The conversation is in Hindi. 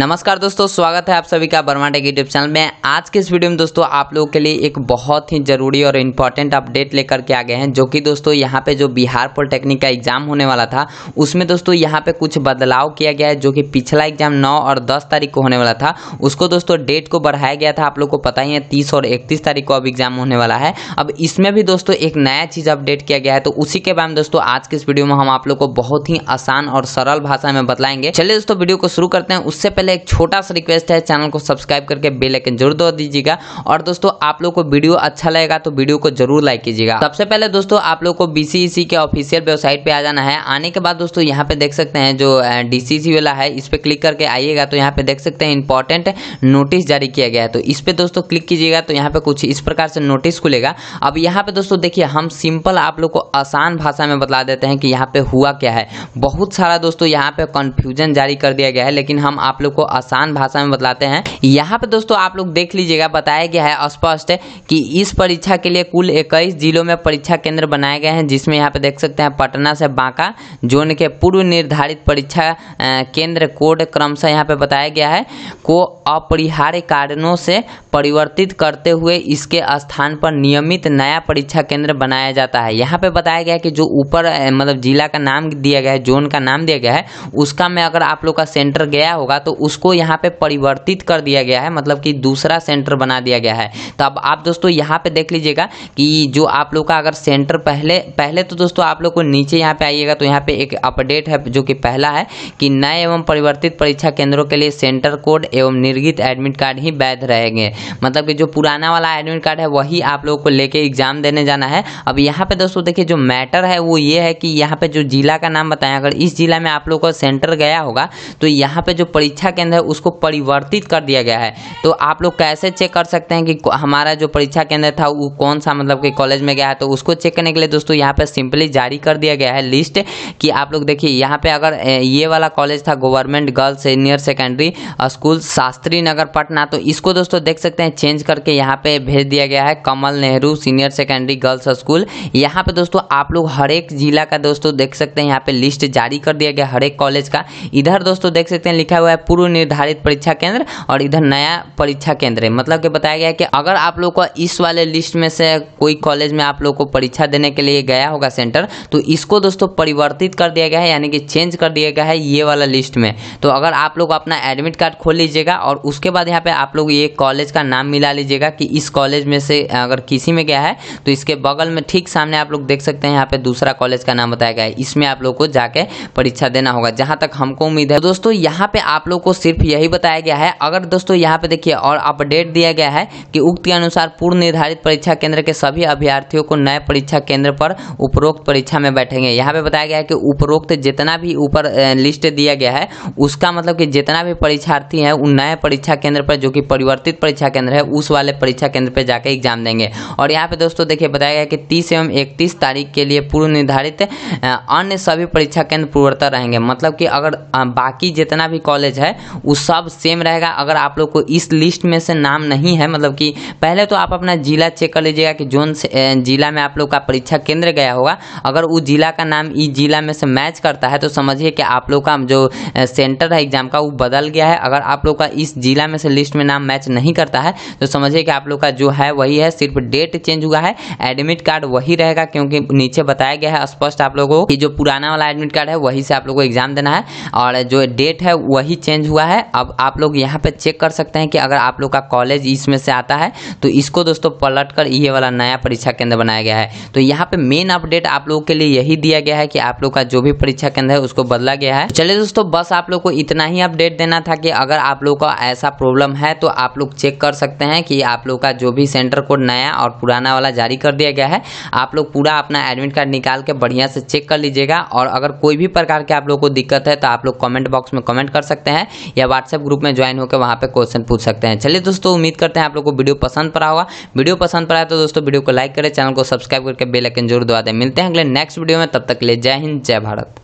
नमस्कार दोस्तों स्वागत है आप सभी का बर्मा टेक यूट्यूब चैनल में आज के इस वीडियो में दोस्तों आप लोगों के लिए एक बहुत ही ज़रूरी और इम्पॉर्टेंट अपडेट लेकर के आ गए हैं जो कि दोस्तों यहाँ पे जो बिहार पॉलिटेक्निक का एग्ज़ाम होने वाला था उसमें दोस्तों यहाँ पे कुछ बदलाव किया गया है जो कि पिछला एग्ज़ाम नौ और दस तारीख को होने वाला था उसको दोस्तों डेट को बढ़ाया गया था आप लोग को पता ही है तीस और इकतीस तारीख को अब एग्ज़ाम होने वाला है अब इसमें भी दोस्तों एक नया चीज़ अपडेट किया गया है तो उसी के बारे में दोस्तों आज के इस वीडियो में हम आप लोग को बहुत ही आसान और सरल भाषा में बताएंगे चलिए दोस्तों वीडियो को शुरू करते हैं उससे पहले लिए एक छोटा सा रिक्वेस्ट है चैनल को सब्सक्राइब करके बेल आइकन जरूर दबा दीजिएगा और दोस्तों आप लोग को वीडियो अच्छा लगेगा तो वीडियो को जरूर लाइक कीजिएगा सबसे पहले दोस्तों आप लोग को बीसीसी के ऑफिशियल वेबसाइट पे आ जाना है आने के बाद दोस्तों यहाँ पे देख सकते हैं जो डीसीसी वाला है इस पर क्लिक करके आइएगा तो यहाँ पे देख सकते हैं इंपॉर्टेंट नोटिस जारी किया गया है तो इस पर दोस्तों क्लिक कीजिएगा तो यहाँ पे कुछ इस प्रकार से नोटिस खुलेगा अब यहाँ पे दोस्तों देखिए हम सिंपल आप लोग को आसान भाषा में बता देते हैं कि यहाँ पे हुआ क्या है बहुत सारा दोस्तों यहाँ पे कन्फ्यूजन जारी कर दिया गया है लेकिन हम आप लोग लोग को आसान भाषा में बतलाते हैं यहाँ पे दोस्तों आप लोग देख लीजिएगा बताया गया है स्पष्ट कि इस परीक्षा के लिए कुल इक्कीस जिलों में परीक्षा केंद्र बनाए गए हैं जिसमें यहाँ पे देख सकते हैं पटना से बांका जोन के पूर्व निर्धारित परीक्षा केंद्र कोड क्रमशः यहाँ पे बताया गया है को अपरिहार्य कारणों से परिवर्तित करते हुए इसके स्थान पर नियमित नया परीक्षा केंद्र बनाया जाता है यहाँ पे बताया गया है कि जो ऊपर मतलब जिला का नाम दिया गया है जोन का नाम दिया गया है उसका मैं अगर आप लोग का सेंटर गया होगा तो उसको यहाँ पे परिवर्तित कर दिया गया है मतलब कि दूसरा सेंटर बना दिया गया है तो अब आप दोस्तों यहाँ पे देख लीजिएगा कि जो आप लोग का अगर सेंटर पहले पहले तो दोस्तों आप लोग को नीचे यहाँ पे आइएगा तो यहाँ पे एक अपडेट है जो कि पहला है कि नए एवं परिवर्तित परीक्षा केंद्रों के लिए सेंटर कोड एवं निर्गित एडमिट कार्ड ही वैध रहेंगे मतलब कि जो पुराना वाला एडमिट कार्ड है वही आप लोग को लेके एग्जाम देने जाना है अब यहाँ पे दोस्तों देखिए जो मैटर है वो ये है कि यहाँ पे जो जिला का नाम बताएं अगर इस जिला में आप लोग का सेंटर गया होगा तो यहाँ पे जो परीक्षा परीक्षा केंद्र है उसको परिवर्तित कर दिया गया है तो आप लोग कैसे चेक कर सकते हैं कि हमारा जो परीक्षा केंद्र था वो कौन सा मतलब कि कॉलेज में गया है तो उसको चेक करने के लिए दोस्तों यहाँ पर सिंपली जारी कर दिया गया है लिस्ट कि आप लोग देखिए यहाँ पर अगर ये वाला कॉलेज था government girls senior secondary school Shastri Nagar Patna तो इसको दोस्तों देख सकते हैं चेंज करके यहाँ पर भेज दिया गया है Kamal Nehru senior secondary girls school यहाँ पर दोस्तों आप लोग हर एक जिला का दोस्तों देख सकते हैं यहाँ पे लिस्ट जारी कर दिया गया हर एक कॉलेज का इधर दोस्तों देख सकते हैं लिखा हुआ है पूर्व पूर्व निर्धारित परीक्षा केंद्र और इधर नया परीक्षा केंद्र है मतलब कि बताया गया है कि अगर आप लोग को इस वाले लिस्ट में से कोई कॉलेज में आप लोग को परीक्षा देने के लिए गया होगा सेंटर तो इसको दोस्तों परिवर्तित कर दिया गया है यानी कि चेंज कर दिया गया है ये वाला लिस्ट में तो अगर आप लोग अपना एडमिट कार्ड खोल लीजिएगा और उसके बाद यहाँ पे आप लोग ये कॉलेज का नाम मिला लीजिएगा कि इस कॉलेज में से अगर किसी में गया है तो इसके बगल में ठीक सामने आप लोग देख सकते हैं यहाँ पे दूसरा कॉलेज का नाम बताया गया है इसमें आप लोग को जाके परीक्षा देना होगा जहाँ तक हमको उम्मीद है तो दोस्तों यहाँ पे आप लोग को आपको सिर्फ यही बताया गया है अगर दोस्तों यहाँ पे देखिए और अपडेट दिया गया है कि उक्त के अनुसार पूर्व निर्धारित परीक्षा केंद्र के सभी अभ्यर्थियों को नए परीक्षा केंद्र पर उपरोक्त परीक्षा में बैठेंगे यहाँ पे बताया गया है कि उपरोक्त जितना भी ऊपर लिस्ट दिया गया है उसका मतलब कि जितना भी परीक्षार्थी है उन नए परीक्षा केंद्र पर जो कि परिवर्तित परीक्षा केंद्र है उस वाले परीक्षा केंद्र पर जाकर एग्जाम देंगे और यहाँ पे दोस्तों देखिए बताया गया कि तीस एवं इकतीस तारीख के लिए पूर्व निर्धारित अन्य सभी परीक्षा केंद्र पूर्वतर रहेंगे मतलब कि अगर बाकी जितना भी कॉलेज है वो सब सेम रहेगा अगर आप लोग को इस लिस्ट में से नाम नहीं है मतलब कि पहले तो आप अपना ज़िला चेक कर लीजिएगा कि जोन जिला में आप लोग का परीक्षा केंद्र गया होगा अगर वो जिला का नाम इस जिला में से मैच करता है तो समझिए कि आप लोग का जो सेंटर है एग्जाम का वो बदल गया है अगर आप लोग का इस जिला में से लिस्ट में नाम मैच नहीं करता है तो समझिए कि आप लोग का जो है वही है सिर्फ डेट चेंज हुआ है एडमिट कार्ड वही रहेगा क्योंकि नीचे बताया गया है स्पष्ट आप लोगों को कि जो पुराना वाला एडमिट कार्ड है वही से आप लोग को एग्जाम देना है और जो डेट है वही चेंज हुआ है अब आप लोग यहाँ पे चेक कर सकते हैं कि अगर आप लोग का कॉलेज इसमें से आता है तो इसको दोस्तों पलट कर ये वाला नया परीक्षा केंद्र बनाया गया है तो यहाँ पे मेन अपडेट आप लोगों के लिए यही दिया गया है कि आप लोग का जो भी परीक्षा केंद्र है उसको बदला गया है चलिए दोस्तों बस आप लोग को इतना ही अपडेट देना था कि अगर आप लोग का ऐसा प्रॉब्लम है तो आप लोग चेक कर सकते हैं कि आप लोग का जो भी सेंटर कोड नया और पुराना वाला जारी कर दिया गया है आप लोग पूरा अपना एडमिट कार्ड निकाल के बढ़िया से चेक कर लीजिएगा और अगर कोई भी प्रकार के आप लोग को दिक्कत है तो आप लोग कमेंट बॉक्स में कमेंट कर सकते हैं या व्हाट्सएप ग्रुप में ज्वाइन होकर वहाँ पर क्वेश्चन पूछ सकते हैं चलिए दोस्तों उम्मीद करते हैं आप लोग को वीडियो पसंद पड़ा होगा वीडियो पसंद पड़ा तो दोस्तों वीडियो को लाइक करें चैनल को सब्सक्राइब करके बेलकन जरूर दवा दें मिलते हैं अगले नेक्स्ट वीडियो में तब तक ले जय हिंद जय भारत